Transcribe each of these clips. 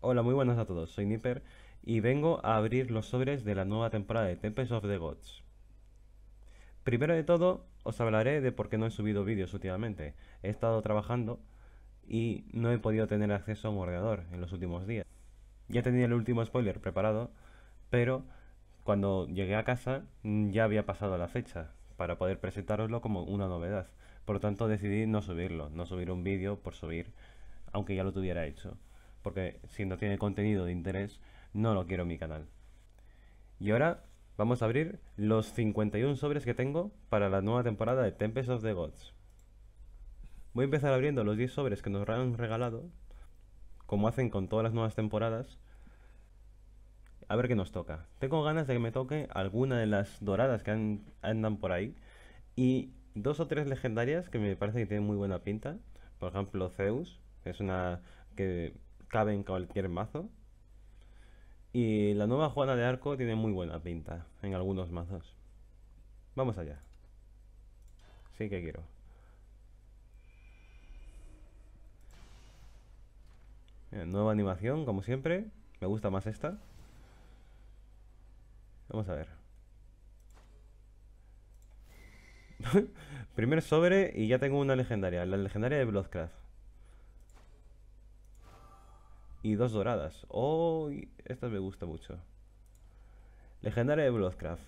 Hola, muy buenas a todos, soy Nipper y vengo a abrir los sobres de la nueva temporada de Tempest of the Gods. Primero de todo, os hablaré de por qué no he subido vídeos últimamente. He estado trabajando y no he podido tener acceso a un ordenador en los últimos días. Ya tenía el último spoiler preparado, pero cuando llegué a casa mm, ya había pasado la fecha para poder presentároslo como una novedad. Por lo tanto decidí no subirlo, no subir un vídeo por subir, aunque ya lo tuviera hecho porque si no tiene contenido de interés, no lo quiero en mi canal. Y ahora vamos a abrir los 51 sobres que tengo para la nueva temporada de Tempest of the Gods. Voy a empezar abriendo los 10 sobres que nos han regalado, como hacen con todas las nuevas temporadas. A ver qué nos toca. Tengo ganas de que me toque alguna de las doradas que andan por ahí. Y dos o tres legendarias que me parece que tienen muy buena pinta. Por ejemplo, Zeus, es una que cabe en cualquier mazo. Y la nueva Juana de Arco tiene muy buena pinta en algunos mazos. Vamos allá. Sí que quiero. nueva animación, como siempre. Me gusta más esta. Vamos a ver. Primer sobre y ya tengo una legendaria, la legendaria de Bloodcraft y dos doradas. Oh, estas me gusta mucho. Legendaria de Bloodcraft.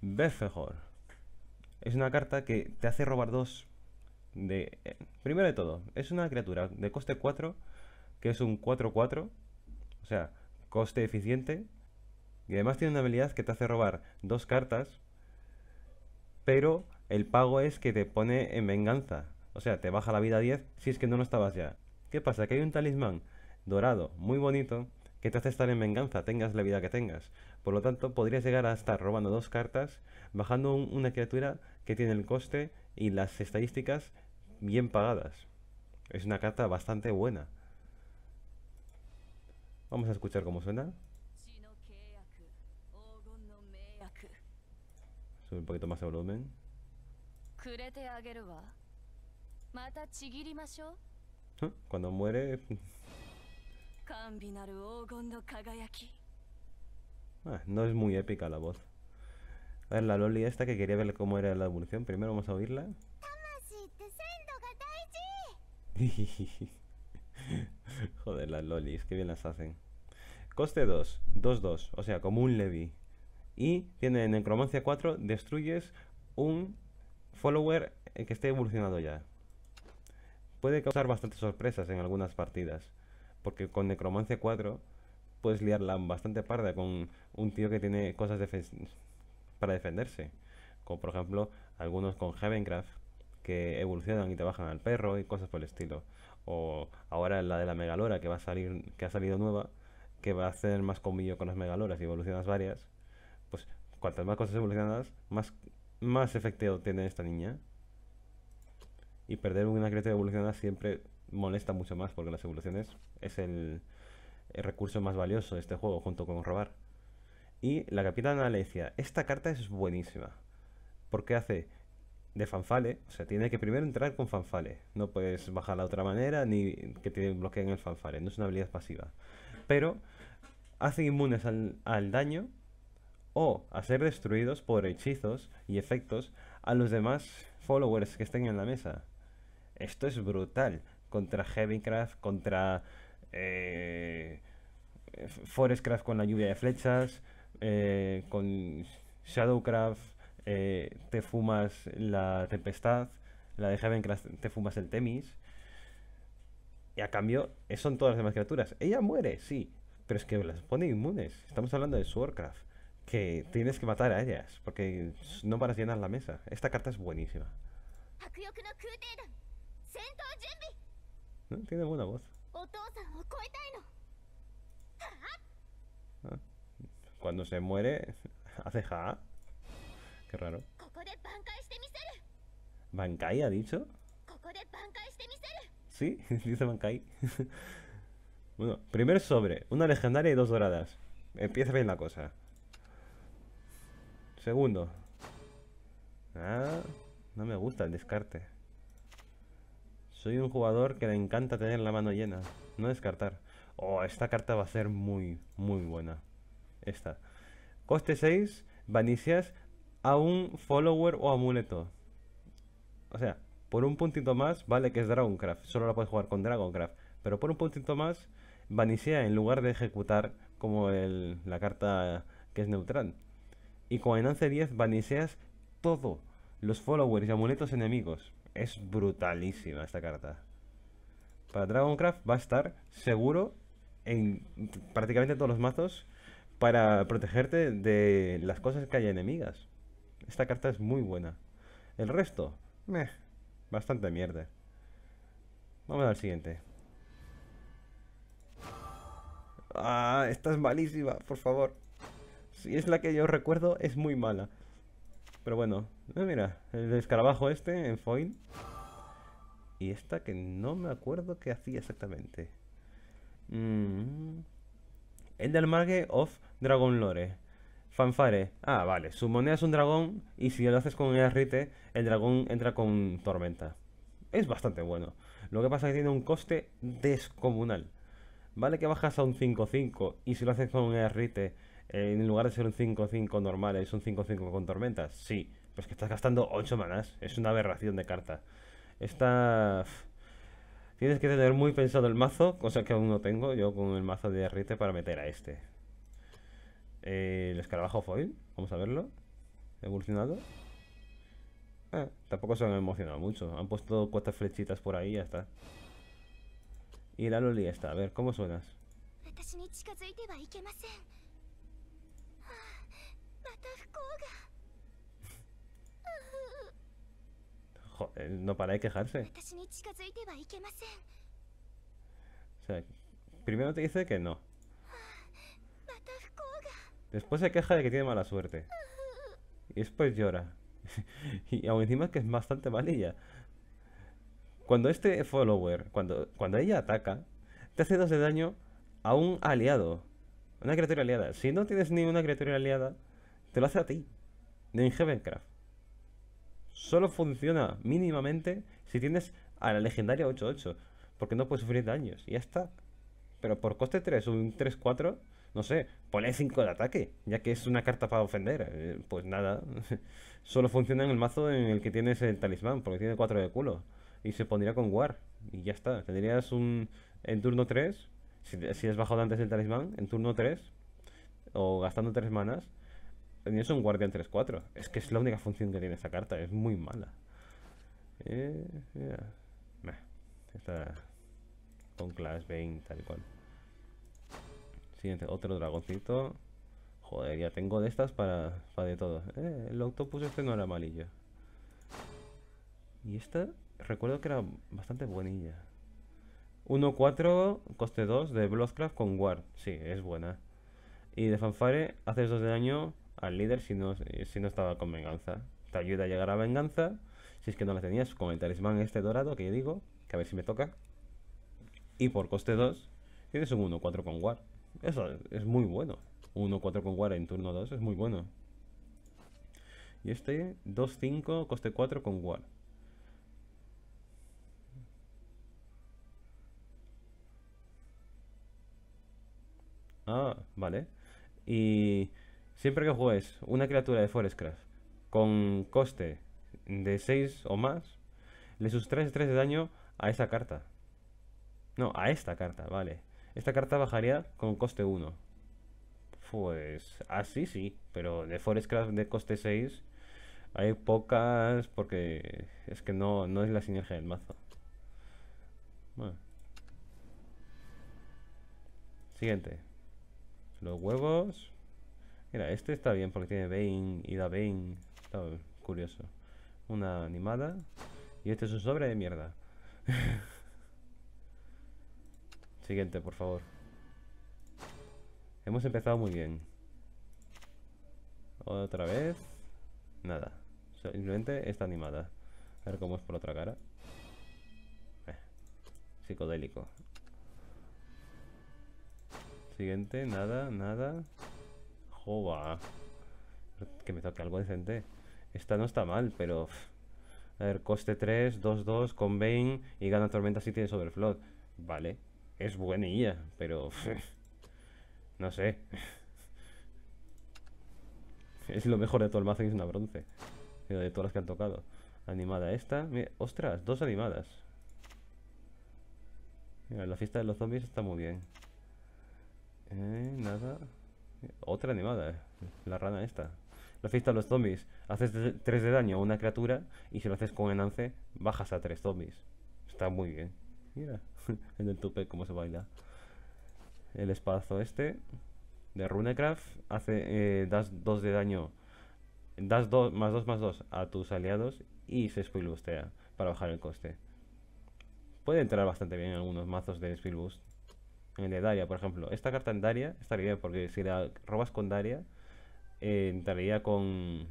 mejor. Es una carta que te hace robar dos. De, eh, primero de todo, es una criatura de coste 4, que es un 4-4, o sea, coste eficiente, y además tiene una habilidad que te hace robar dos cartas, pero el pago es que te pone en venganza, o sea, te baja la vida a 10 si es que no lo estabas ya. ¿Qué pasa? Que hay un talismán dorado, muy bonito, que te hace estar en venganza, tengas la vida que tengas. Por lo tanto, podrías llegar a estar robando dos cartas, bajando una criatura que tiene el coste y las estadísticas bien pagadas. Es una carta bastante buena. Vamos a escuchar cómo suena. Sube un poquito más el volumen. Cuando muere, Ah, no es muy épica la voz. A ver, la Loli esta que quería ver cómo era la evolución. Primero vamos a oírla. Joder, las lolis, que bien las hacen. Coste 2, 2-2, o sea, como un Levi. Y tiene en Necromancia 4, destruyes un follower eh, que esté evolucionado ya. Puede causar bastantes sorpresas en algunas partidas. Porque con Necromancia 4 puedes liarla bastante parda con un tío que tiene cosas para defenderse. Como por ejemplo algunos con Heavencraft que evolucionan y te bajan al perro y cosas por el estilo. O ahora la de la Megalora que va a salir, que ha salido nueva, que va a hacer más combillo con las Megaloras y evolucionas varias. Pues cuantas más cosas evolucionadas, más, más efecto tiene esta niña. Y perder una criatura evolucionada siempre molesta mucho más porque las evoluciones es el, recurso más valioso de este juego junto con robar. Y la capitana Alecia, esta carta es buenísima. Porque hace de fanfale, o sea, tiene que primero entrar con fanfale. No puedes bajar de otra manera ni que te bloqueen el fanfale. No es una habilidad pasiva. Pero hace inmunes al, al daño o a ser destruidos por hechizos y efectos a los demás followers que estén en la mesa. Esto es brutal. Contra Heavycraft, contra eh, Forestcraft con la lluvia de flechas, eh, con Shadowcraft eh, te fumas la tempestad, la de Heavencraft te fumas el Temis. Y a cambio, eh, son todas las demás criaturas. Ella muere, sí, pero es que las pone inmunes. Estamos hablando de Swordcraft, que tienes que matar a ellas, porque no paras llenar la mesa. Esta carta es buenísima. ¿No? Tiene buena voz. Cuando se muere, hace ja. Qué raro. ¿Bankai ha dicho? Sí, dice Bankai. bueno, primer sobre, una legendaria y dos doradas. Empieza bien la cosa. Segundo. Ah, no me gusta el descarte. Soy un jugador que le encanta tener la mano llena, no descartar. Oh, esta carta va a ser muy, muy buena. Esta. Coste 6, vanicias a un follower o amuleto. O sea, por un puntito más, vale que es Dragoncraft, solo la puedes jugar con Dragoncraft, pero por un puntito más, vanicia en lugar de ejecutar como la carta que es neutral. Y con Enance 10 vanicias todo, los followers y amuletos enemigos. Es brutalísima esta carta. Para Dragoncraft va a estar seguro en prácticamente todos los mazos para protegerte de las cosas que hay enemigas. Esta carta es muy buena. El resto, meh, bastante mierda. Vamos al siguiente. Ah, esta es malísima, por favor. Si es la que yo recuerdo, es muy mala. Pero bueno, eh, mira, el escarabajo este en foil. Y esta que no me acuerdo qué hacía exactamente. del mm. marge of Dragon Lore. Fanfare. Ah, vale. su moneda es un dragón y si lo haces con un rite, el dragón entra con tormenta. Es bastante bueno. Lo que pasa es que tiene un coste descomunal. Vale que bajas a un 5-5 y si lo haces con un rite en lugar de ser un 5-5 normal, es un 5-5 con tormentas. Sí, pues que estás gastando 8 manas. Es una aberración de carta. Esta... Tienes que tener muy pensado el mazo, cosa que aún no tengo yo con el mazo de Rite para meter a este. el escarabajo foil, vamos a verlo. Evolucionado. Ah, tampoco se han emocionado mucho. Han puesto cuatro flechitas por ahí y ya está. Y la Loli está, a ver, ¿cómo suenas? Eh, no para de quejarse. O sea, primero te dice que no. Después se queja de que tiene mala suerte. Y después llora. y aún encima que es bastante malilla. Cuando este follower, cuando, cuando ella ataca, te hace dos de daño a un aliado. Una criatura aliada. Si no tienes ni una criatura aliada, te lo hace a ti. De Heavencraft solo funciona mínimamente si tienes a la legendaria 8-8. Porque no puedes sufrir daños. Y ya está. Pero por coste 3, un 3-4, no sé, ponle 5 de ataque, ya que es una carta para ofender. Eh, pues nada, solo funciona en el mazo en el que tienes el talismán, porque tiene 4 de culo. Y se pondría con War. Y ya está. Tendrías un. En turno 3, si, si has bajado antes el talismán, en turno 3, o gastando 3 manas, Tenías un Guardian 3-4. Es que es la única función que tiene esa carta. Es muy mala. Eh, con Clash 20, tal y cual. Siguiente, otro dragoncito. Joder, ya tengo de estas para, para de todo. Eh, el octopus este no era malillo. Y esta, recuerdo que era bastante buenilla. 1-4, coste 2 de Bloodcraft con Guard. Sí, es buena. Y de Fanfare, haces 2 de daño al líder si no, eh, si no estaba con venganza. Te ayuda a llegar a venganza si es que no la tenías con el talismán este dorado que yo digo, que a ver si me toca. Y por coste 2 tienes un 1-4 con War. Eso es muy bueno. 1-4 con War en turno 2 es muy bueno. Y este 2-5, coste 4 con War. Ah, vale. Y Siempre que juegues una criatura de Forestcraft con coste de 6 o más, le sustraes 3 de daño a esa carta. No, a esta carta, vale. Esta carta bajaría con coste 1. Pues así sí, pero de Forestcraft de coste 6 hay pocas porque es que no, no es la sinergia del mazo. Bueno. Siguiente. Los huevos. Mira, este está bien porque tiene Bane y da Bane. Está curioso. Una animada. Y este es un sobre de mierda. Siguiente, por favor. Hemos empezado muy bien. Otra vez. Nada. Simplemente esta animada. A ver cómo es por otra cara. Eh, psicodélico. Siguiente, nada, nada. Joba. Que me toque algo decente. Esta no está mal, pero... A ver, coste 3, 2-2, con Bane y gana Tormenta si tiene Overflow. Vale, es buena pero... no sé. es lo mejor de todo el mazo y es una bronce. De todas las que han tocado. Animada esta. ostras, dos animadas. Mira, la fiesta de los zombies está muy bien. Eh, nada. Otra animada, la rana esta. La fiesta a los zombies. Haces 3 de daño a una criatura y si lo haces con enance, bajas a 3 zombies. Está muy bien. Mira, en el tupe cómo se baila. El espazo este de Runecraft hace, eh, das 2 de daño. Das más 2 más 2 a tus aliados y se spillbustea para bajar el coste. Puede entrar bastante bien en algunos mazos de spillboost. En el de Daria, por ejemplo. Esta carta en Daria estaría bien, porque si la robas con Daria, eh, entraría con.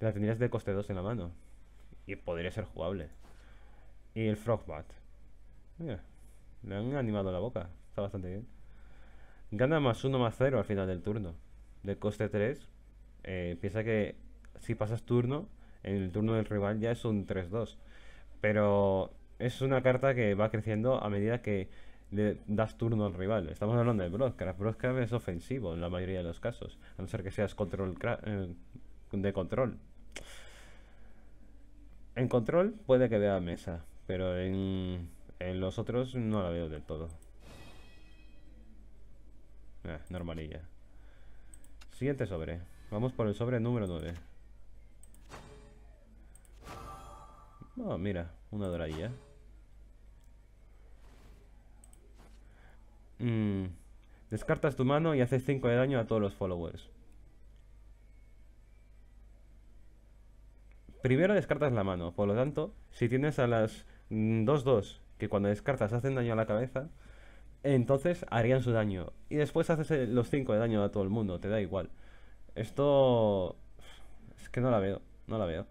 La tendrías de coste 2 en la mano. Y podría ser jugable. Y el Frogbat. Mira, le han animado la boca. Está bastante bien. Gana más 1 más 0 al final del turno. De coste 3. Eh, piensa que si pasas turno, en el turno del rival ya es un 3-2. Pero es una carta que va creciendo a medida que le das turno al rival. Estamos hablando de Broadcraft. Broadcraft es ofensivo en la mayoría de los casos, a no ser que seas control eh, de control. En control puede que vea mesa, pero en, en los otros no la veo del todo. Ah, normalilla. Siguiente sobre. Vamos por el sobre número 9. Oh, mira, una doradilla. Mm. Descartas tu mano y haces 5 de daño a todos los followers. Primero descartas la mano, por lo tanto, si tienes a las 2-2, mm, que cuando descartas hacen daño a la cabeza, entonces harían su daño. Y después haces eh, los 5 de daño a todo el mundo, te da igual. Esto... Es que no la veo, no la veo.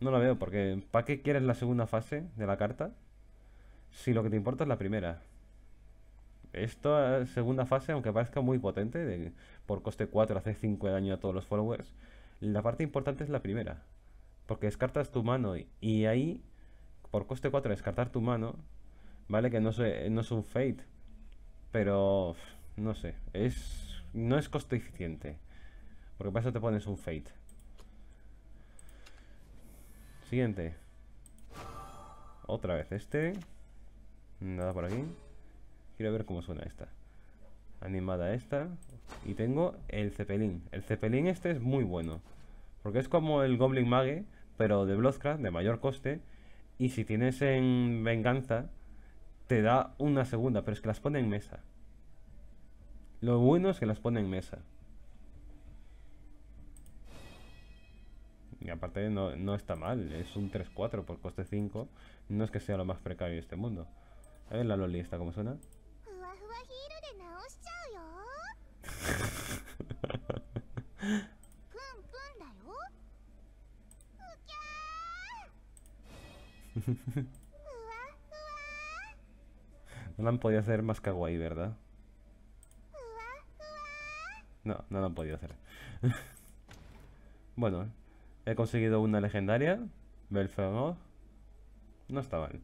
No la veo, porque ¿para qué quieres la segunda fase de la carta? Si lo que te importa es la primera. Esta segunda fase, aunque parezca muy potente, por coste 4 hace 5 de daño a todos los followers, la parte importante es la primera. Porque descartas tu mano y, ahí, por coste 4, descartar tu mano, vale que no, no es un fate, pero no sé, es no es coste eficiente. Porque para eso te pones un fate. Siguiente. Otra vez este. Nada por aquí. Quiero ver cómo suena esta. Animada esta. Y tengo el cepelín El cepelín este es muy bueno. Porque es como el Goblin Mage, pero de Bloodcraft, de mayor coste. Y si tienes en venganza, te da una segunda, pero es que las pone en mesa. Lo bueno es que las pone en mesa. Y aparte no, no está mal, es un 3-4 por coste 5. No es que sea lo más precario de este mundo. A ver la Loli esta como suena. no la han podido hacer más kawaii, ¿verdad? No, no la han podido hacer. bueno, he conseguido una legendaria. Belfagor. No está mal.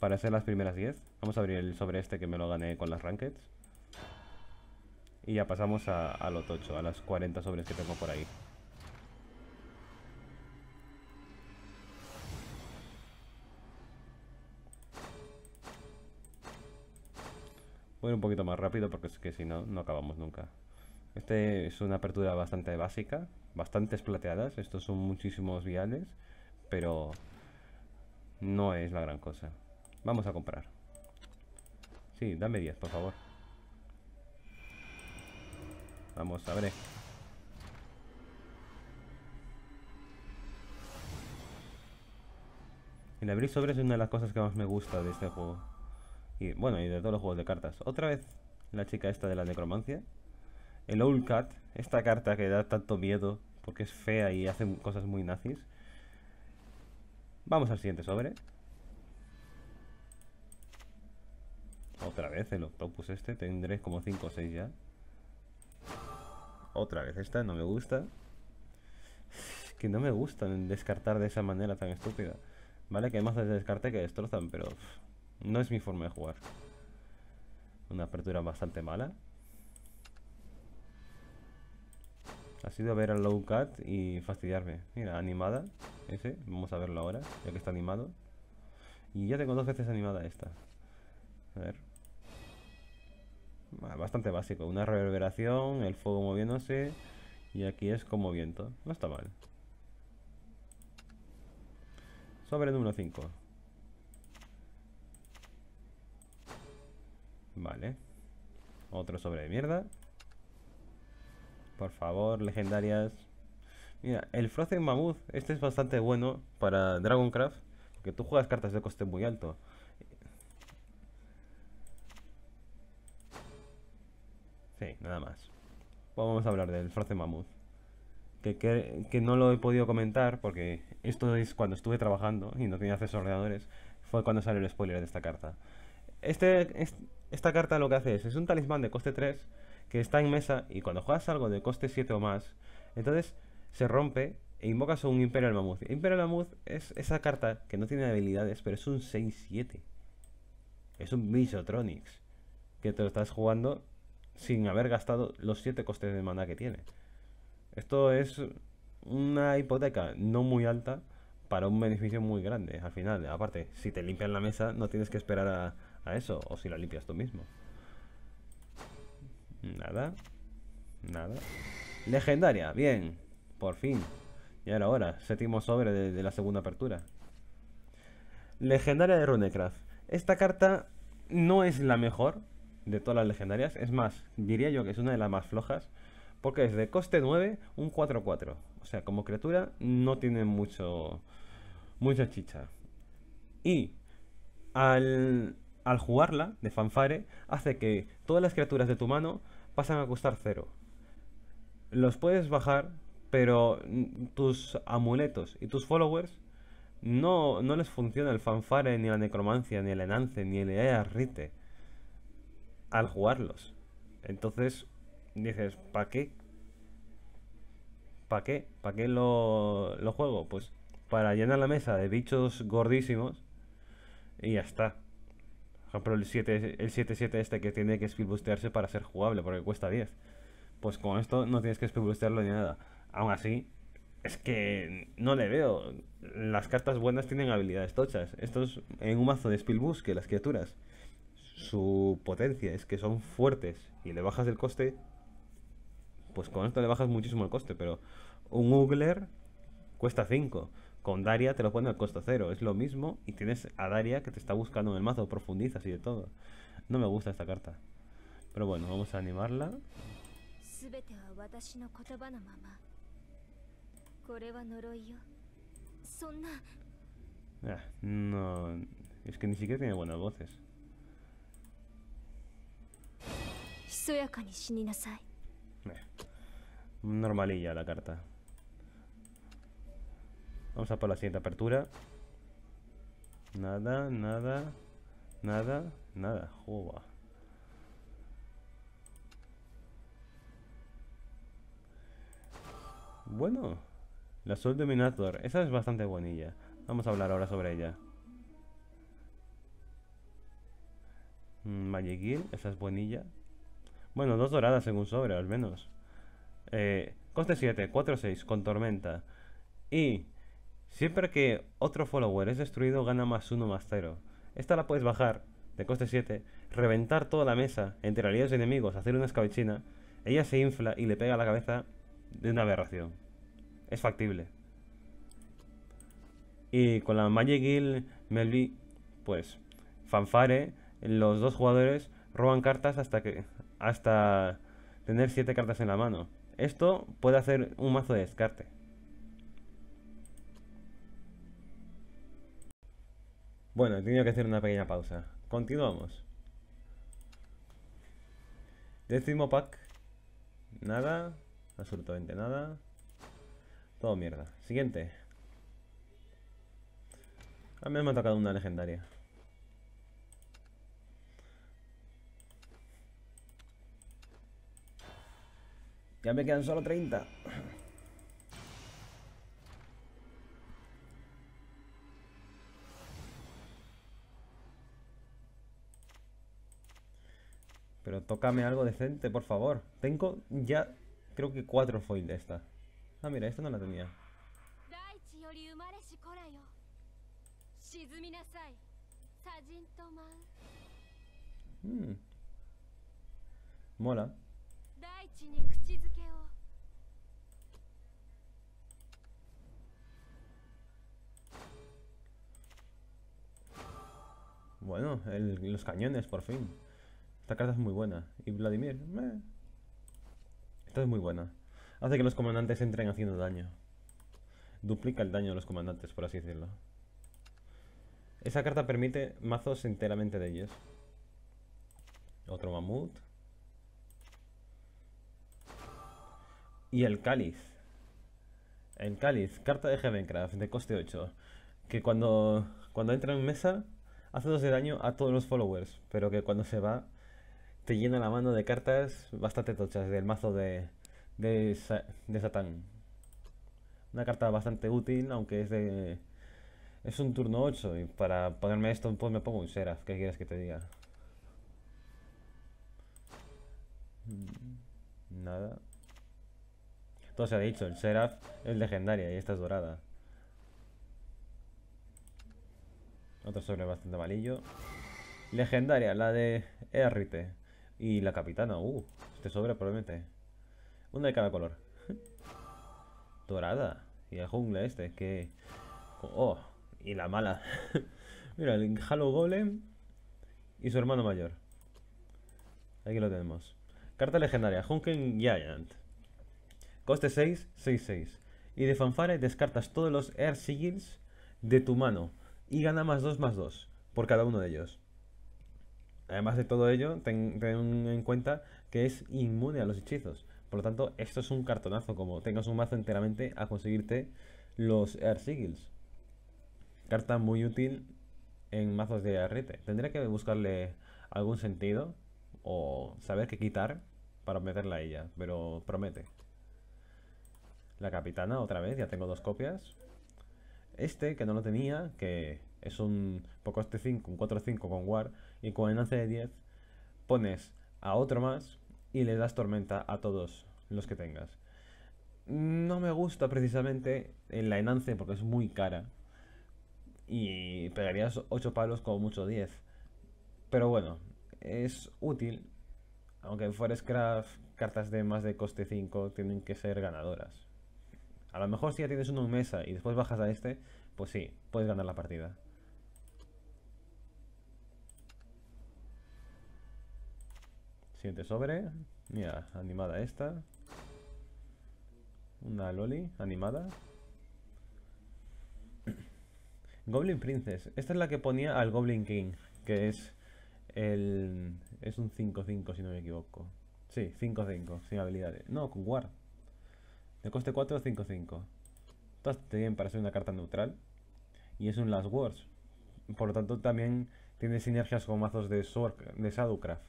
Para hacer las primeras 10. Vamos a abrir el sobre este que me lo gané con las rankeds. Y ya pasamos a, a lo tocho, a las 40 sobres que tengo por ahí. un poquito más rápido porque es que si no, no acabamos nunca. Este es una apertura bastante básica, bastantes plateadas, estos son muchísimos viales, pero no es la gran cosa. Vamos a comprar. Sí, dame 10, por favor. Vamos, a ver. El abrir sobre es una de las cosas que más me gusta de este juego. Y bueno, y de todos los juegos de cartas. Otra vez la chica esta de la necromancia. El Old Cat, esta carta que da tanto miedo porque es fea y hace cosas muy nazis. Vamos al siguiente sobre. Otra vez el Octopus este, tendré como 5 o 6 ya. Otra vez esta, no me gusta. que no me gustan descartar de esa manera tan estúpida. Vale, que hay mazos de descarte que destrozan, pero... No es mi forma de jugar. Una apertura bastante mala. Ha sido ver al low cut y fastidiarme. Mira, animada. Ese. Vamos a verlo ahora, ya que está animado. Y ya tengo dos veces animada esta. A ver. Ah, bastante básico. Una reverberación, el fuego moviéndose. Y aquí es como viento. No está mal. Sobre el número 5. Vale. Otro sobre de mierda. Por favor, legendarias. Mira, el Frozen Mammoth, este es bastante bueno para Dragoncraft, porque tú juegas cartas de coste muy alto. Sí, nada más. Vamos a hablar del Frozen Mammoth. Que, no lo he podido comentar porque esto es cuando estuve trabajando y no tenía acceso a ordenadores. Fue cuando salió el spoiler de esta carta. este, este esta carta lo que hace es, es un talismán de coste 3 que está en mesa y cuando juegas algo de coste 7 o más, entonces se rompe e invocas a un Imperial Mammoth. Imperial Mammoth es esa carta que no tiene habilidades, pero es un 6-7. Es un Misotronics. Que te lo estás jugando sin haber gastado los 7 costes de mana que tiene. Esto es una hipoteca no muy alta para un beneficio muy grande. Al final, aparte, si te limpian la mesa, no tienes que esperar a, eso o si la limpias tú mismo. Nada. Nada. Legendaria, bien. Por fin. Ya ahora hora. Séptimo sobre de, de la segunda apertura. Legendaria de Runecraft. Esta carta no es la mejor de todas las legendarias. Es más, diría yo que es una de las más flojas. Porque es de coste 9, un 4-4. O sea, como criatura no tiene mucho, mucha chicha. Y al, al jugarla, de fanfare, hace que todas las criaturas de tu mano pasan a costar cero. Los puedes bajar, pero tus amuletos y tus followers no, no les funciona el fanfare, ni la necromancia, ni el enance, ni el e Rite al jugarlos. Entonces dices, ¿para qué? ¿Para qué? ¿Para qué lo, lo juego? Pues para llenar la mesa de bichos gordísimos y ya está. Ah, Por ejemplo, el 7 el 7 este que tiene que speedboostearse para ser jugable, porque cuesta 10. Pues con esto no tienes que speedboostearlo ni nada. Aún así, es que no le veo. Las cartas buenas tienen habilidades tochas. Estos en un mazo de speedboost, que las criaturas, su potencia es que son fuertes y le bajas el coste, pues con esto le bajas muchísimo el coste, pero un Ugler cuesta 5. Con Daria te lo pone al costo cero, es lo mismo y tienes a Daria que te está buscando en el mazo, profundizas y de todo. No me gusta esta carta. Pero bueno, vamos a animarla. Ah, no, es que ni siquiera tiene buenas voces. Eh, normalilla la carta. Vamos a por la siguiente apertura. Nada, nada, nada, nada. Jova. Bueno, la Soul Dominator. Esa es bastante buenilla. Vamos a hablar ahora sobre ella. Mm, Magic esa es buenilla. Bueno, dos doradas según sobre, al menos. Eh, coste 7, 4, 6, con tormenta. Y Siempre que otro follower es destruido, gana más uno más cero. Esta la puedes bajar, de coste 7, reventar toda la mesa entre aliados los enemigos, hacer una escabechina, ella se infla y le pega a la cabeza de una aberración. Es factible. Y con la Magic Guild Melvi, pues, fanfare, los dos jugadores roban cartas hasta que hasta tener 7 cartas en la mano. Esto puede hacer un mazo de descarte. Bueno, he tenido que hacer una pequeña pausa. Continuamos. Décimo este pack. Nada. Absolutamente nada. Todo mierda. Siguiente. A mí me ha tocado una legendaria. Ya me quedan solo 30. Pero tócame algo decente, por favor. Tengo ya, creo que cuatro foil de esta. Ah, mira, esta no la tenía. Hmm. Mola. Bueno, los cañones, por fin. Esta carta es muy buena. Y Vladimir, Esta es muy buena. Hace que los comandantes entren haciendo daño. Duplica el daño de los comandantes, por así decirlo. Esa carta permite mazos enteramente de ellos. Otro mamut. Y el cáliz. El cáliz, carta de Heavencraft, de coste 8. Que cuando, cuando entra en mesa, hace dos de daño a todos los followers. Pero que cuando se va, te llena la mano de cartas bastante tochas del mazo de, Satán. Una carta bastante útil, aunque es de... Es un turno 8 y para ponerme esto pues me pongo un Seraph, ¿qué quieres que te diga? Mm, nada. Todo se ha dicho, el Seraph es legendaria y esta es dorada. Otro sobre bastante amarillo. Legendaria, la de Errite. Y la capitana, uh, este sobra probablemente Una de cada color. Dorada. Y el jungla este, que... Oh, y la mala. Mira, el Halo Golem y su hermano mayor. Aquí lo tenemos. Carta legendaria, Hunken Giant. Coste 6, 6, 6. Y de fanfare descartas todos los Air Sigils de tu mano y gana más 2 más 2 por cada uno de ellos. Además de todo ello, ten, en cuenta que es inmune a los hechizos. Por lo tanto, esto es un cartonazo, como tengas un mazo enteramente a conseguirte los Air Sigils. Carta muy útil en mazos de arrete. Tendría que buscarle algún sentido o saber qué quitar para meterla a ella, pero promete. La capitana, otra vez, ya tengo dos copias. Este, que no lo tenía, que es un poco este 5, un 4-5 con War, y con enance de 10 pones a otro más y le das tormenta a todos los que tengas. No me gusta precisamente el la enance porque es muy cara y pegarías 8 palos como mucho 10. Pero bueno, es útil, aunque en Craft cartas de más de coste 5 tienen que ser ganadoras. A lo mejor si ya tienes uno en mesa y después bajas a este, pues sí, puedes ganar la partida. Siguiente sobre. Mira, animada esta. Una Loli animada. Goblin Princess. Esta es la que ponía al Goblin King, que es el... Es un 5-5 si no me equivoco. Sí, 5-5, sin habilidades. No, con War. De coste 4, 5-5. Está bien para ser una carta neutral. Y es un Last Wars. Por lo tanto, también tiene sinergias con mazos de, de Shadowcraft.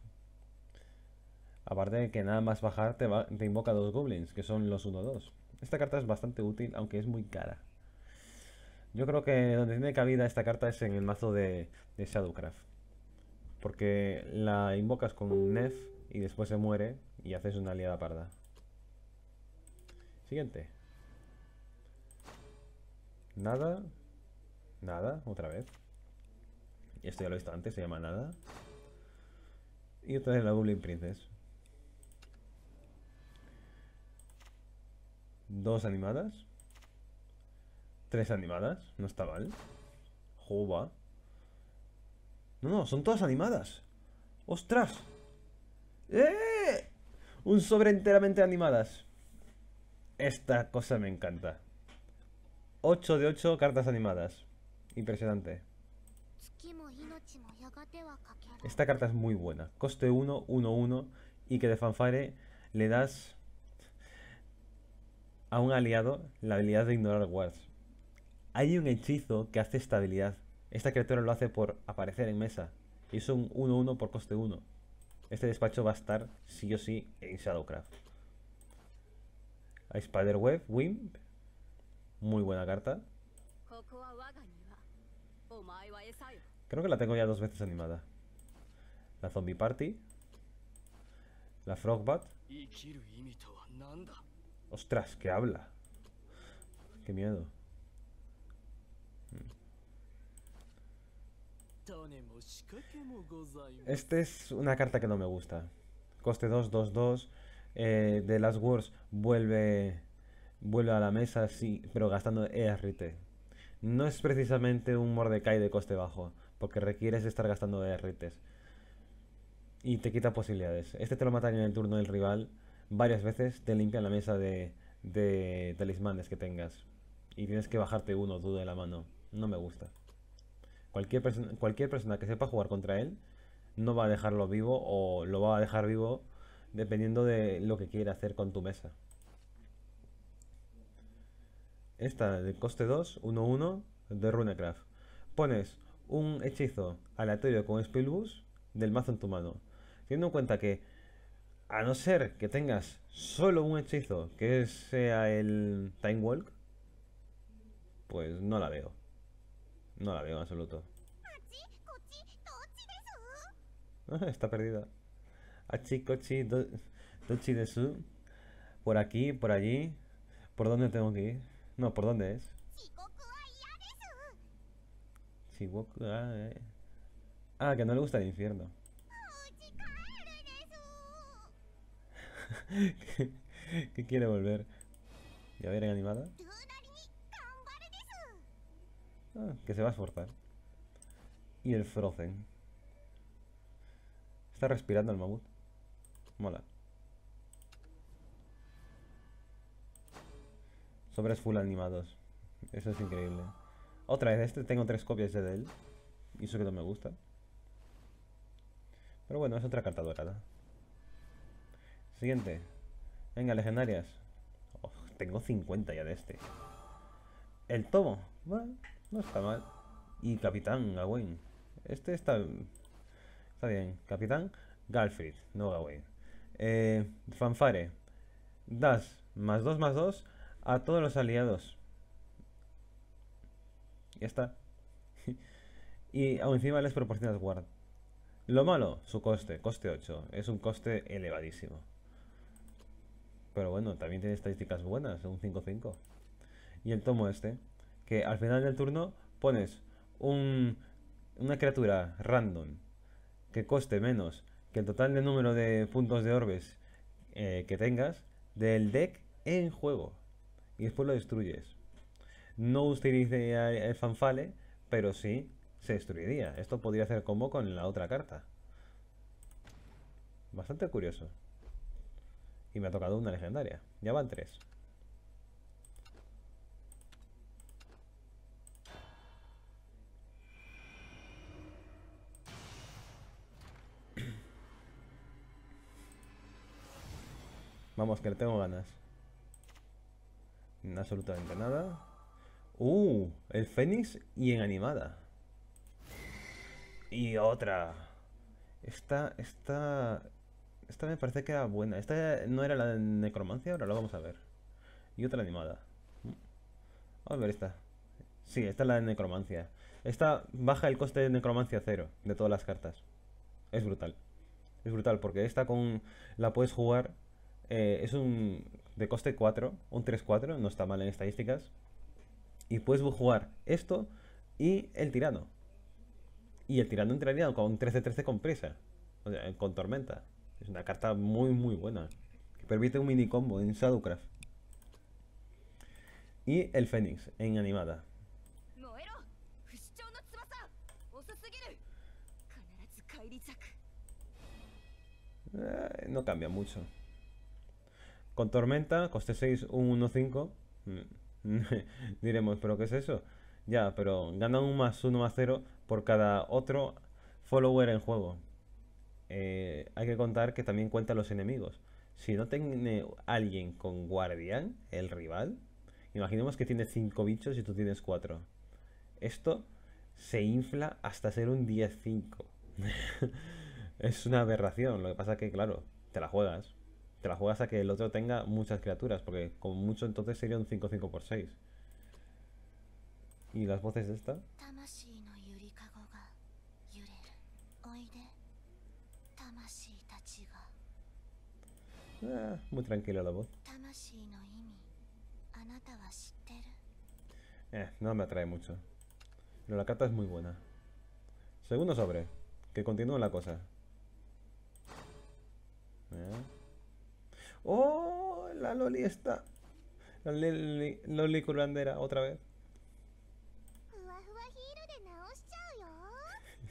Aparte de que nada más bajar te, invoca dos goblins, que son los 1-2. Esta carta es bastante útil, aunque es muy cara. Yo creo que donde tiene cabida esta carta es en el mazo de, Shadowcraft. Porque la invocas con un Nef y después se muere y haces una aliada parda. Siguiente. Nada. Nada, otra vez. Y esto ya lo he visto antes, se llama nada. Y otra vez la Goblin Princess. Dos animadas. Tres animadas. No está mal. juba. No, no, son todas animadas. ¡Ostras! ¡Eh! Un sobre enteramente animadas. Esta cosa me encanta. 8 de ocho cartas animadas. Impresionante. Esta carta es muy buena. Coste 1, 1, 1. Y que de fanfare le das a un aliado la habilidad de ignorar wards. Hay un hechizo que hace esta habilidad. Esta criatura lo hace por aparecer en mesa. Y es un 1-1 por coste 1. Este despacho va a estar sí o sí en Shadowcraft. Hay Spiderweb, Wimp. Muy buena carta. Creo que la tengo ya dos veces animada. La Zombie Party. La Frogbat. Ostras, que habla. Qué miedo. Este es una carta que no me gusta. Coste 2, 2, 2. de las Wars vuelve, vuelve a la mesa, sí, pero gastando ERT. No es precisamente un Mordecai de coste bajo, porque requieres estar gastando ERT. Y te quita posibilidades. Este te lo matan en el turno del rival varias veces te limpian la mesa de, de talismanes que tengas. Y tienes que bajarte uno dudo de la mano. No me gusta. Cualquier, persona, cualquier persona que sepa jugar contra él no va a dejarlo vivo o lo va a dejar vivo dependiendo de lo que quiera hacer con tu mesa. Esta de coste 2, 1-1 de Runecraft. Pones un hechizo aleatorio con Spellbus del mazo en tu mano. Teniendo en cuenta que a no ser que tengas solo un hechizo que sea el Time Walk, pues no la veo. No la veo en absoluto. Ah, está perdida. de Por aquí, por allí. ¿Por dónde tengo que ir? No, ¿por dónde es? Eh. Ah, que no le gusta el infierno. que quiere volver. Ya ver animada. Ah, que se va a esforzar. Y el Frozen. Está respirando el mamut. Mola. Sobres full animados. Eso es increíble. Otra vez, este tengo tres copias de él. Y eso que no me gusta. Pero bueno, es otra carta dorada. Siguiente. Venga, legendarias. Oh, tengo 50 ya de este. El tomo. Bueno, no está mal. Y Capitán Gawain. Este está, está bien. Capitán Galfrid, no Gawain. Eh, fanfare. Das más 2 más 2 a todos los aliados. Ya está. y aún encima les proporcionas guard. Lo malo, su coste, coste 8. Es un coste elevadísimo pero bueno, también tiene estadísticas buenas, un 5-5. Y el tomo este, que al final del turno pones una criatura random que coste menos que el total de número de puntos de orbes eh, que tengas del deck en juego. Y después lo destruyes. No utilice el fanfale, pero sí se destruiría. Esto podría hacer combo con la otra carta. Bastante curioso. Y me ha tocado una legendaria. Ya van tres. Vamos, que le tengo ganas. absolutamente nada. ¡Uh! El Fénix y en animada. Y otra. Esta, esta esta me parece que era buena. Esta no era la de necromancia, ahora lo vamos a ver. Y otra animada. Vamos a ver esta. Sí, esta es la de necromancia. Esta baja el coste de necromancia cero de todas las cartas. Es brutal. Es brutal porque esta con la puedes jugar. Eh, es un de coste 4, un 3-4, no está mal en estadísticas. Y puedes jugar esto y el tirano. Y el tirano entraría con 13-13 con presa. con tormenta. Es una carta muy, muy buena. Que permite un mini combo en Shadowcraft. Y el Fénix en animada. Eh, no cambia mucho. Con Tormenta, coste 6, un 1-5. Mm, diremos, ¿pero qué es eso? Ya, pero ganan un más 1 más 0 por cada otro follower en juego. Eh, hay que contar que también cuentan los enemigos. Si no tiene alguien con guardián, el rival, imaginemos que tiene 5 bichos y tú tienes 4. Esto se infla hasta ser un 10-5. es una aberración. Lo que pasa que, claro, te la juegas. Te la juegas a que el otro tenga muchas criaturas, porque con mucho entonces sería un 5-5 por 6. ¿Y las voces de esta? Eh, muy tranquila la voz. Eh, no me atrae mucho. Pero la carta es muy buena. Segundo sobre. Que continúe la cosa. Eh. ¡Oh! La Loli está. La Loli, Loli curandera, otra vez.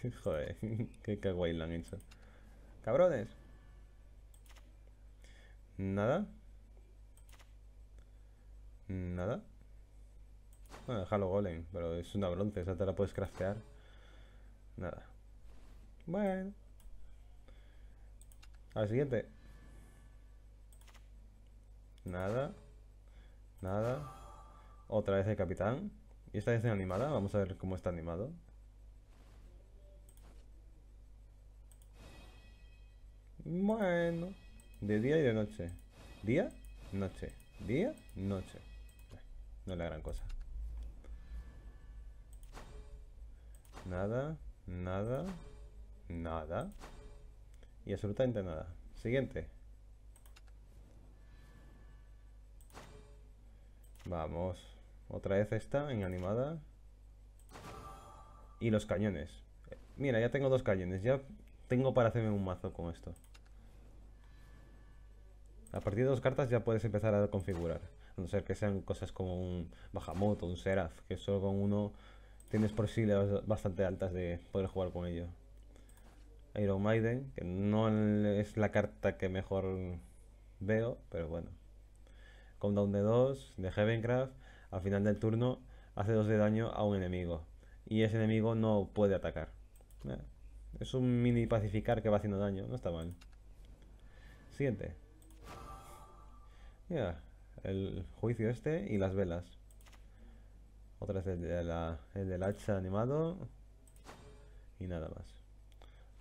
Joder, qué guay lo han hecho. ¡Cabrones! Nada. Nada. Bueno, déjalo golem, pero es una bronce, esa te la puedes craftear. Nada. Bueno. Al siguiente. Nada. Nada. Otra vez el capitán. Y esta vez es animada. Vamos a ver cómo está animado. Bueno de día y de noche. Día, noche. Día, noche. No es la gran cosa. Nada, nada, nada. Y absolutamente nada. Siguiente. Vamos. Otra vez esta en animada. Y los cañones. Mira, ya tengo dos cañones. Ya tengo para hacerme un mazo con esto. A partir de dos cartas ya puedes empezar a configurar. A no ser que sean cosas como un o un Seraph, que solo con uno tienes posibilidades bastante altas de poder jugar con ello. Iron Maiden, que no es la carta que mejor veo, pero bueno. Countdown de 2, de Heavencraft, al final del turno hace 2 de daño a un enemigo. Y ese enemigo no puede atacar. Eh, es un mini pacificar que va haciendo daño, no está mal. Siguiente ya el juicio este y las velas. Otra vez el, la, del hacha animado. Y nada más.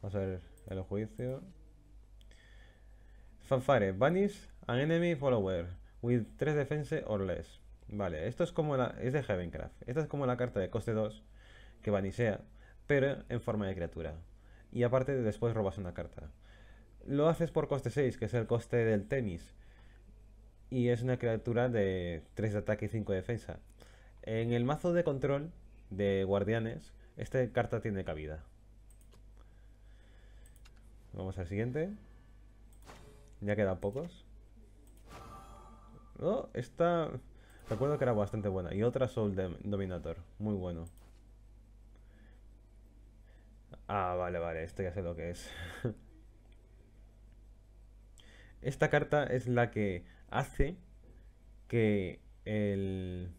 Vamos a ver el juicio. Fanfare. Banish an enemy follower with 3 defense or less. Vale, esto es como la... Es de Heavencraft. Esta es como la carta de coste 2 que banisea, pero en forma de criatura. Y aparte después robas una carta. Lo haces por coste 6, que es el coste del tenis y es una criatura de 3 de ataque y 5 de defensa. En el mazo de control de guardianes, esta carta tiene cabida. Vamos al siguiente. Ya quedan pocos. Oh, esta... Recuerdo que era bastante buena. Y otra Soul Dominator. Muy bueno. Ah, vale, vale. Esto ya sé lo que es. Esta carta es la que hace que el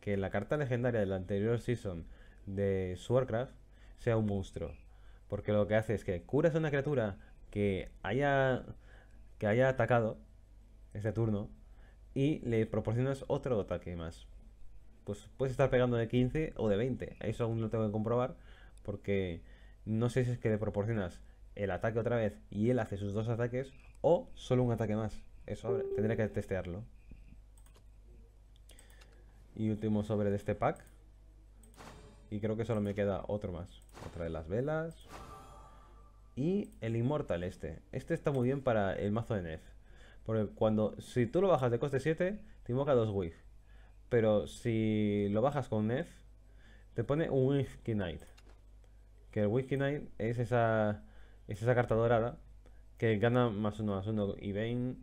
que la carta legendaria del anterior season de Swordcraft sea un monstruo. Porque lo que hace es que curas a una criatura que haya, que haya atacado ese turno y le proporcionas otro ataque más. Pues puedes estar pegando de 15 o de 20. Eso aún lo tengo que comprobar porque no sé si es que le proporcionas el ataque otra vez y él hace sus dos ataques o solo un ataque más. Eso tendría tendré que testearlo. Y último sobre de este pack. Y creo que solo me queda otro más. Otra de las velas. Y el Immortal este. Este está muy bien para el mazo de Nef. Porque cuando, si tú lo bajas de coste 7, te invoca dos Whiff. Pero si lo bajas con Nef, te pone un Whiff Knight. Que el Whiff Knight es esa, es esa carta dorada que gana más uno más uno y Bane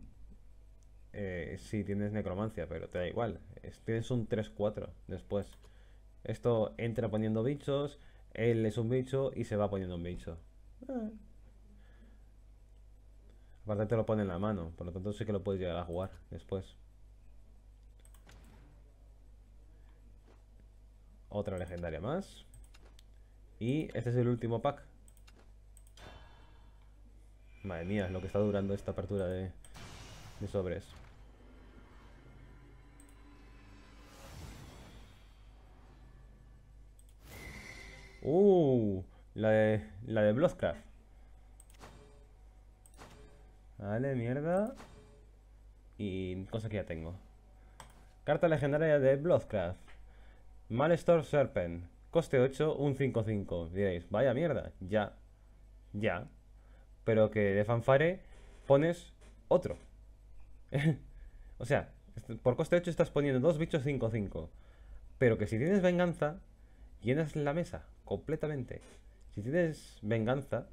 eh, si tienes necromancia, pero te da igual. tienes un 3-4 después. Esto entra poniendo bichos, él es un bicho y se va poniendo un bicho. Eh. Aparte te lo pone en la mano, por lo tanto sí que lo puedes llegar a jugar después. Otra legendaria más. Y este es el último pack. Madre mía, lo que está durando esta apertura de, de sobres. Uh, la de, la de Bloodcraft. Vale, mierda. Y cosa que ya tengo. Carta legendaria de Bloodcraft. Malestor Serpent. Coste 8, un 5-5. Diréis, vaya mierda. Ya. Ya. Pero que de fanfare pones otro. o sea, por coste 8 estás poniendo dos bichos 5-5. Pero que si tienes venganza, llenas la mesa completamente. Si tienes venganza,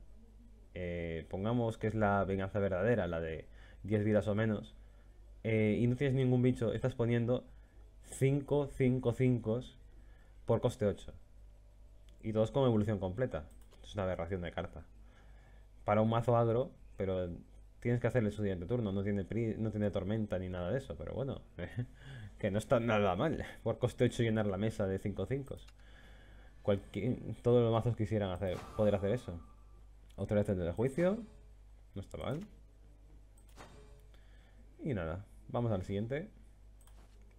eh, pongamos que es la venganza verdadera, la de 10 vidas o menos, eh, y no tienes ningún bicho, estás poniendo 5, 5, 5 por coste 8. Y todos con evolución completa. es una aberración de carta. Para un mazo agro, pero tienes que hacerle su siguiente turno. No tiene, no tiene tormenta ni nada de eso, pero bueno. que no está nada mal. Por coste 8 llenar la mesa de 5-5. Cualquier, todos los mazos quisieran hacer, poder hacer eso. Otra vez el juicio. No está mal. Y nada, vamos al siguiente.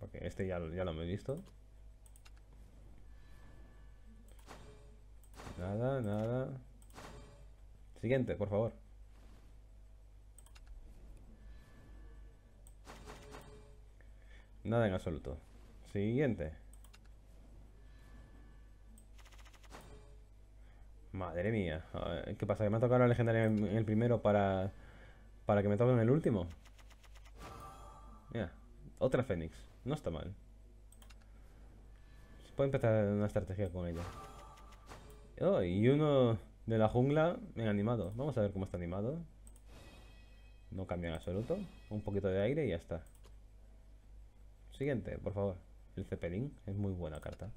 Porque este ya, ya lo hemos visto. Nada, nada. Siguiente, por favor. Nada en absoluto. Siguiente. Madre mía. ¿Qué pasa? ¿Que me ha tocado la legendaria en el primero para, que me toque en el último? Mira, otra Fénix. No está mal. Se puede empezar una estrategia con ella. Oh, y uno de la jungla en animado. Vamos a ver cómo está animado. No cambia en absoluto. Un poquito de aire y ya está. Siguiente, por favor. El Zeppelin es muy buena carta.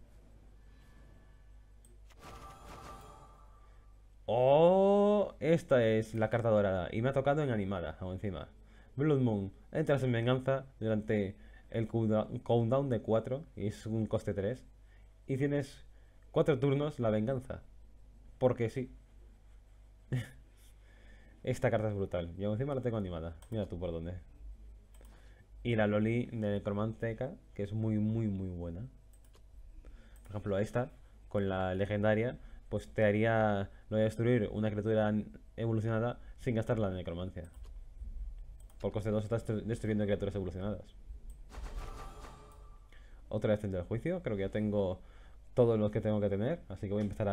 Oh, esta es la carta dorada y me ha tocado en animada, aún encima. Blood Moon, entras en venganza durante el countdown de 4 y es un coste 3 y tienes 4 turnos la venganza. Porque sí. Esta carta es brutal. Y encima la tengo animada. Mira tú por dónde. Y la Loli de Necromanteca, que es muy, muy, muy buena. Por ejemplo, esta, con la legendaria, pues te haría, lo a destruir una criatura evolucionada sin gastar la necromancia. Por coste 2 estás destruyendo criaturas evolucionadas. Otra vez del el juicio, creo que ya tengo todos los que tengo que tener, así que voy a empezar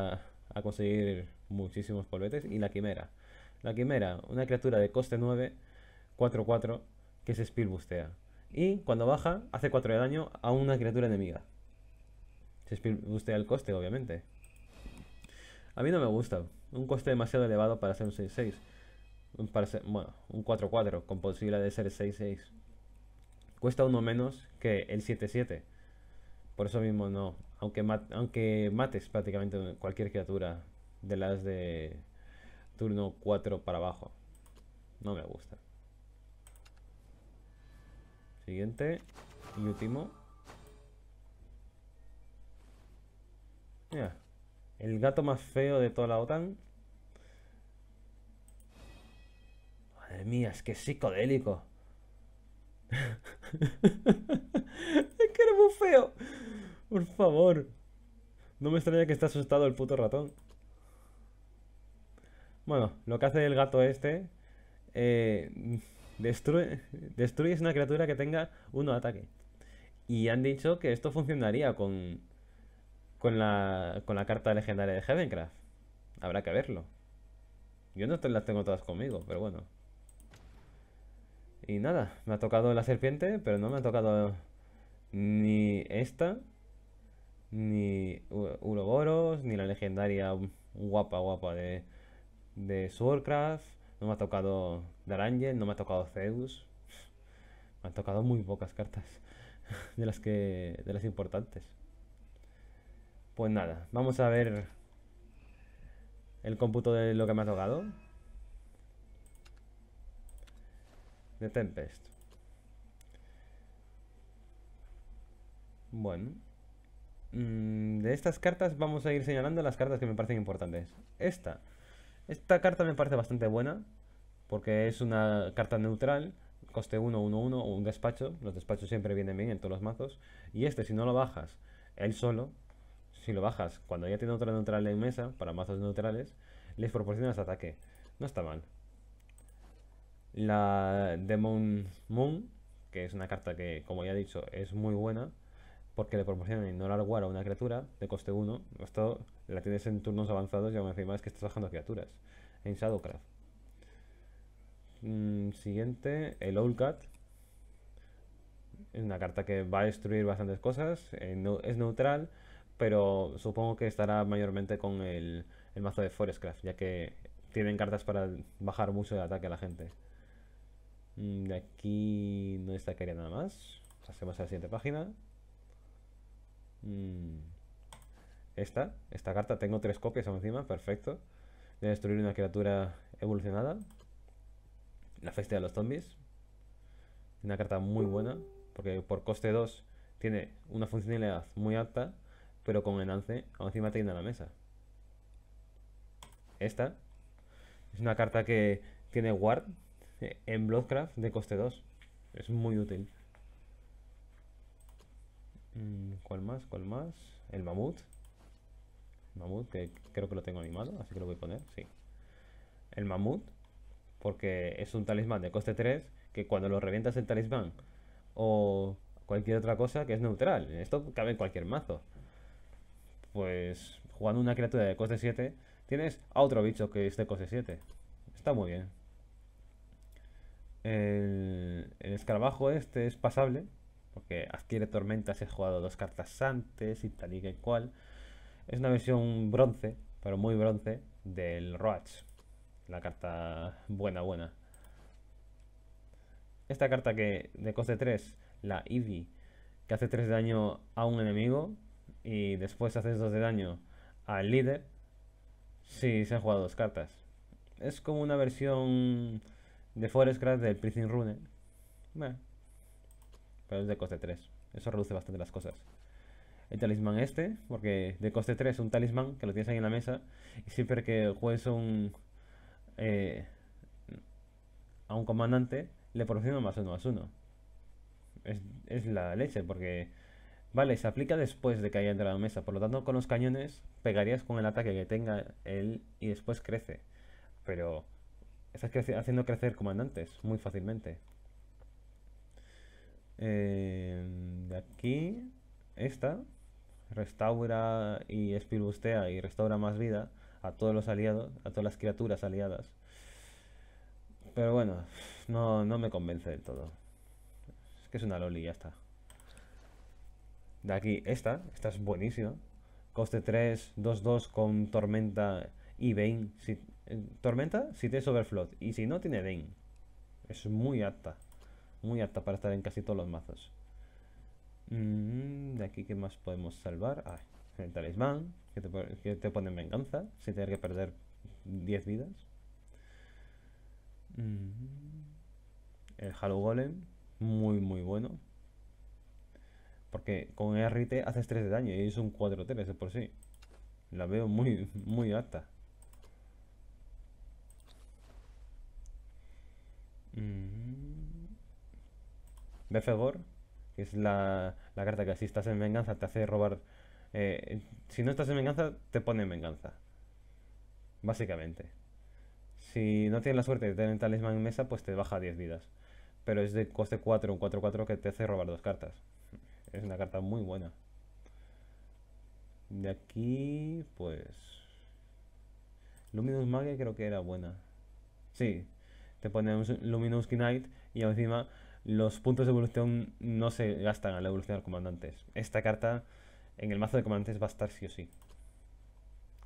a, conseguir muchísimos polvetes. Y la quimera. La quimera, una criatura de coste 9, 4-4, que se speedboostea Y cuando baja, hace 4 de daño a una criatura enemiga. Se boostea el coste, obviamente. A mí no me gusta. Un coste demasiado elevado para ser un 6-6. bueno, un 4-4 con posibilidad de ser 6-6. Cuesta uno menos que el 7-7. Por eso mismo no. Aunque, aunque mates prácticamente cualquier criatura de las de turno 4 para abajo. No me gusta. Siguiente y último. Ya. El gato más feo de toda la OTAN. Madre mía, es que es psicodélico. es que era muy feo. Por favor. No me extraña que esté asustado el puto ratón. Bueno, lo que hace el gato este... Eh, destruye, destruye una criatura que tenga uno de ataque. Y han dicho que esto funcionaría con con la, con la carta legendaria de Heavencraft. Habrá que verlo. Yo no te las tengo todas conmigo, pero bueno. Y nada, me ha tocado la serpiente, pero no me ha tocado ni esta, ni Uroboros, ni la legendaria guapa guapa de, de Swordcraft. No me ha tocado Darangel, no me ha tocado Zeus. Me han tocado muy pocas cartas de las que de las importantes. Pues nada, vamos a ver el cómputo de lo que me ha tocado. De Tempest. Bueno. Mm, de estas cartas vamos a ir señalando las cartas que me parecen importantes. Esta. Esta carta me parece bastante buena. Porque es una carta neutral. Coste 1, 1, 1 o un despacho. Los despachos siempre vienen bien en todos los mazos. Y este, si no lo bajas él solo, si lo bajas cuando ya tiene otra neutral en mesa, para mazos neutrales, les proporcionas ataque. No está mal. La Demon Moon, que es una carta que, como ya he dicho, es muy buena, porque le proporciona ignorar War a una criatura de coste 1. Esto la tienes en turnos avanzados y aún encima es que estás bajando criaturas. En Shadowcraft. Mm, siguiente, el Owlcat. Es una carta que va a destruir bastantes cosas. Eh, no, es neutral pero supongo que estará mayormente con el, mazo de Forestcraft, ya que tienen cartas para bajar mucho de ataque a la gente. Mm, de aquí no destacaría nada más. Pasemos a la siguiente página. Mm, esta, esta carta, tengo tres copias encima, perfecto. De destruir una criatura evolucionada. La Feste de los Zombies. Una carta muy buena, porque por coste 2 tiene una funcionalidad muy alta pero con enlace encima viene a la mesa. Esta es una carta que tiene Ward en Bloodcraft de coste 2. Es muy útil. Mm, ¿Cuál más? ¿Cuál más? El mamut. El mamut, que creo que lo tengo animado, así que lo voy a poner, sí. El mamut, porque es un talismán de coste 3, que cuando lo revientas el talismán o cualquier otra cosa, que es neutral. Esto cabe en cualquier mazo pues jugando una criatura de coste 7, tienes a otro bicho que es de coste 7. Está muy bien. El, el, escarabajo este es pasable, porque adquiere tormentas y has jugado dos cartas antes y tal y que cual. Es una versión bronce, pero muy bronce, del Roach. La carta buena, buena. Esta carta que de coste 3, la Eevee, que hace 3 daño a un enemigo, y después haces dos de daño al líder si se han jugado dos cartas. Es como una versión de Forestcraft del Prison Rune. Bueno, pero es de coste 3. Eso reduce bastante las cosas. El talismán este, porque de coste 3 es un talismán que lo tienes ahí en la mesa. Y siempre que juegues un, eh, a un comandante, le proporciona más uno más uno. Es, es la leche, porque Vale, se aplica después de que haya entrado a mesa, por lo tanto con los cañones pegarías con el ataque que tenga él y después crece. Pero estás haciendo crecer comandantes muy fácilmente. Em, de aquí, esta restaura y espirbustea y restaura más vida a todos los aliados, a todas las criaturas aliadas. Pero bueno, no, no me convence del todo. Es que es una loli y ya está de aquí esta, esta es buenísima. Coste 3, 2, 2 con Tormenta y Vein Si, eh, tormenta si tienes Overflood y si no tiene Vein Es muy apta, muy apta para estar en casi todos los mazos. Mm, de aquí, ¿qué más podemos salvar? Ah, el talismán, que te, pone en venganza sin tener que perder 10 vidas. Mm, el Halo Golem, muy muy bueno. Porque con RT haces 3 de daño y es un 4-3 de por sí. La veo muy, muy alta. Befegor, mm. que es la, carta que si estás en venganza te hace robar... Eh, si no estás en venganza, te pone en venganza. Básicamente. Si no tienes la suerte de tener talismán en mesa, pues te baja 10 vidas. Pero es de coste 4, un 4-4 que te hace robar dos cartas es una carta muy buena. De aquí, pues... Luminous Magia creo que era buena. Sí, te ponemos Luminous Knight y encima los puntos de evolución no se gastan al evolucionar comandantes. Esta carta en el mazo de comandantes va a estar sí o sí.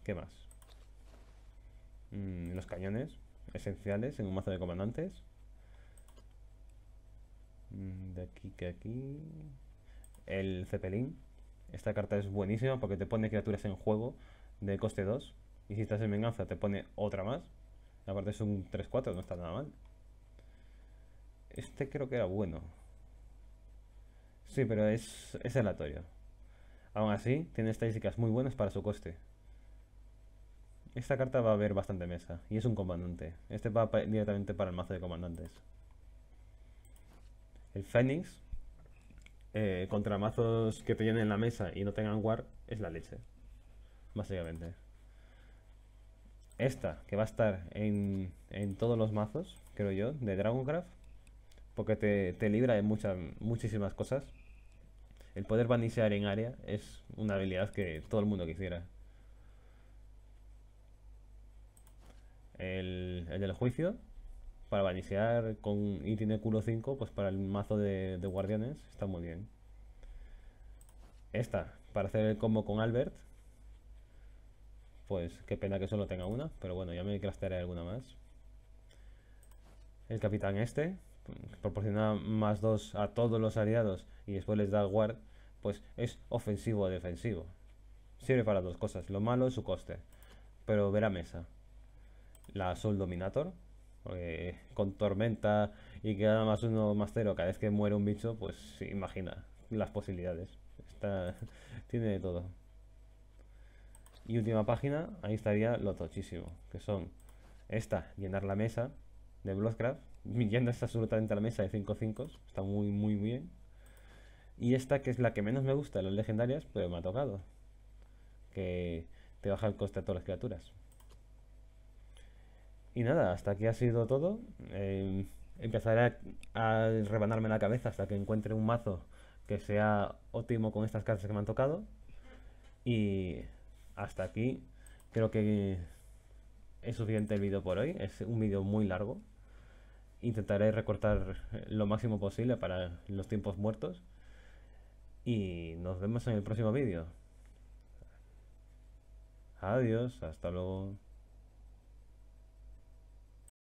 ¿Qué más? Mm, los cañones esenciales en un mazo de comandantes. Mm, de aquí que aquí el Zeppelin. Esta carta es buenísima porque te pone criaturas en juego de coste 2. Y si estás en venganza te pone otra más. aparte es un 3-4, no está nada mal. Este creo que era bueno. Sí, pero es, es aleatorio. Aún así, tiene estadísticas muy buenas para su coste. Esta carta va a haber bastante mesa. Y es un comandante. Este va directamente para el mazo de comandantes. El Phoenix eh, contra mazos que te llenen en la mesa y no tengan guard, es la leche. Básicamente. Esta, que va a estar en, todos los mazos, creo yo, de Dragoncraft. Porque te, libra de muchas, muchísimas cosas. El poder banisear en área es una habilidad que todo el mundo quisiera. El, el del juicio para vaniciar con y tiene culo 5, pues para el mazo de, guardianes está muy bien. Esta, para hacer el combo con Albert. Pues qué pena que solo tenga una, pero bueno, ya me clasteré alguna más. El capitán este proporciona más 2 a todos los aliados y después les da guard, pues es ofensivo o defensivo. Sirve para dos cosas, lo malo es su coste, pero ver a mesa. La Soul Dominator, porque eh, con tormenta y que más uno más cero cada vez que muere un bicho, pues imagina las posibilidades. Está, tiene de todo. Y última página, ahí estaría lo tochísimo, que son esta, llenar la mesa de Bloodcraft. Llena está absolutamente la mesa de 5-5, está muy, muy bien. Y esta, que es la que menos me gusta las legendarias, pero me ha tocado. Que te baja el coste a todas las criaturas. Y nada, hasta aquí ha sido todo. Em, empezaré a, a, rebanarme la cabeza hasta que encuentre un mazo que sea óptimo con estas cartas que me han tocado. Y hasta aquí creo que es suficiente el vídeo por hoy. Es un vídeo muy largo. Intentaré recortar lo máximo posible para los tiempos muertos. Y nos vemos en el próximo vídeo. Adiós, hasta luego.